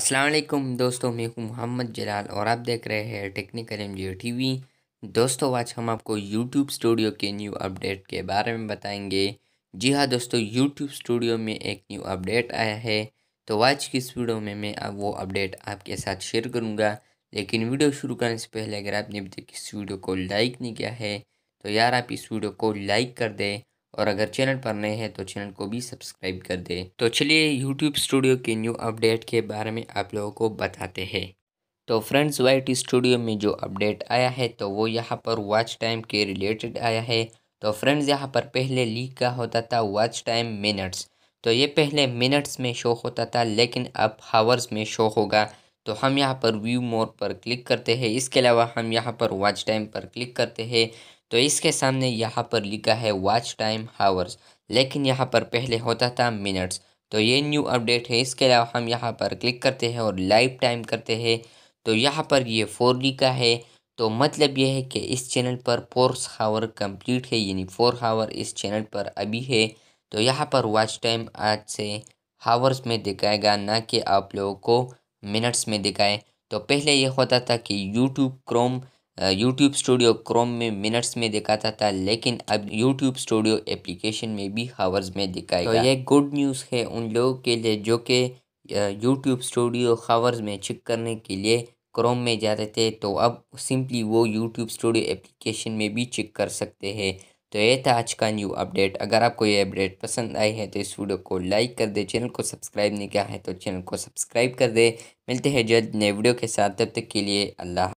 असलम दोस्तों मैं हूँ मोहम्मद जलाल और आप देख रहे हैं technical M G T V दोस्तों आज हम आपको यूट्यूब स्टूडियो के न्यू अपडेट के बारे में बताएंगे जी हाँ दोस्तों यूट्यूब स्टूडियो में एक न्यू अपडेट आया है तो आज की इस वीडियो में मैं अब वो अपडेट आपके साथ शेयर करूँगा लेकिन वीडियो शुरू करने से पहले अगर आपने अभी तक इस वीडियो को लाइक नहीं किया है तो यार आप इस वीडियो को लाइक कर दें और अगर चैनल पर नए हैं तो चैनल को भी सब्सक्राइब कर दे तो चलिए यूट्यूब स्टूडियो के न्यू अपडेट के बारे में आप लोगों को बताते हैं तो फ्रेंड्स वाई स्टूडियो में जो अपडेट आया है तो वो यहाँ पर वॉच टाइम के रिलेटेड आया है तो फ्रेंड्स यहाँ पर पहले लीक का होता था वॉच टाइम मिनट्स तो ये पहले मिनट्स में शो होता था लेकिन अब हावर्स में शो होगा तो हम यहाँ पर व्यू मोर पर क्लिक करते हैं इसके अलावा हम यहाँ पर वॉच टाइम पर क्लिक करते हैं तो इसके सामने यहाँ पर लिखा है वॉच टाइम हावर्स लेकिन यहाँ पर पहले होता था मिनट्स तो ये न्यू अपडेट है इसके अलावा हम यहाँ पर क्लिक करते हैं और लाइव टाइम करते हैं तो यहाँ पर ये फोर डी का है तो मतलब ये है कि इस चैनल पर फोर हावर कंप्लीट है यानी फोर हावर इस चैनल पर अभी है तो यहाँ पर वॉच टाइम आज से हावर्स में दिखाएगा ना कि आप लोगों को मिनट्स में दिखाए तो पहले ये होता था कि YouTube chrome YouTube studio chrome में मिनट्स में दिखाता था लेकिन अब यूट्यूब स्टूडियो एप्लीकेशन में भी हावर्स में दिखाएगा तो ये गुड न्यूज़ है उन लोगों के लिए जो कि यूट्यूब स्टूडियो हावर्स में चेक करने के लिए क्रोम में जाते थे तो अब सिंपली वो यूट्यूब स्टूडियो एप्लीकेशन में भी चेक कर सकते हैं तो ये था आज का न्यू अपडेट अगर आपको ये अपडेट पसंद आई है तो इस वीडियो को लाइक कर दे चैनल को सब्सक्राइब नहीं किया है तो चैनल को सब्सक्राइब कर दे मिलते हैं जल्द नए वीडियो के साथ तब तक के लिए अल्लाह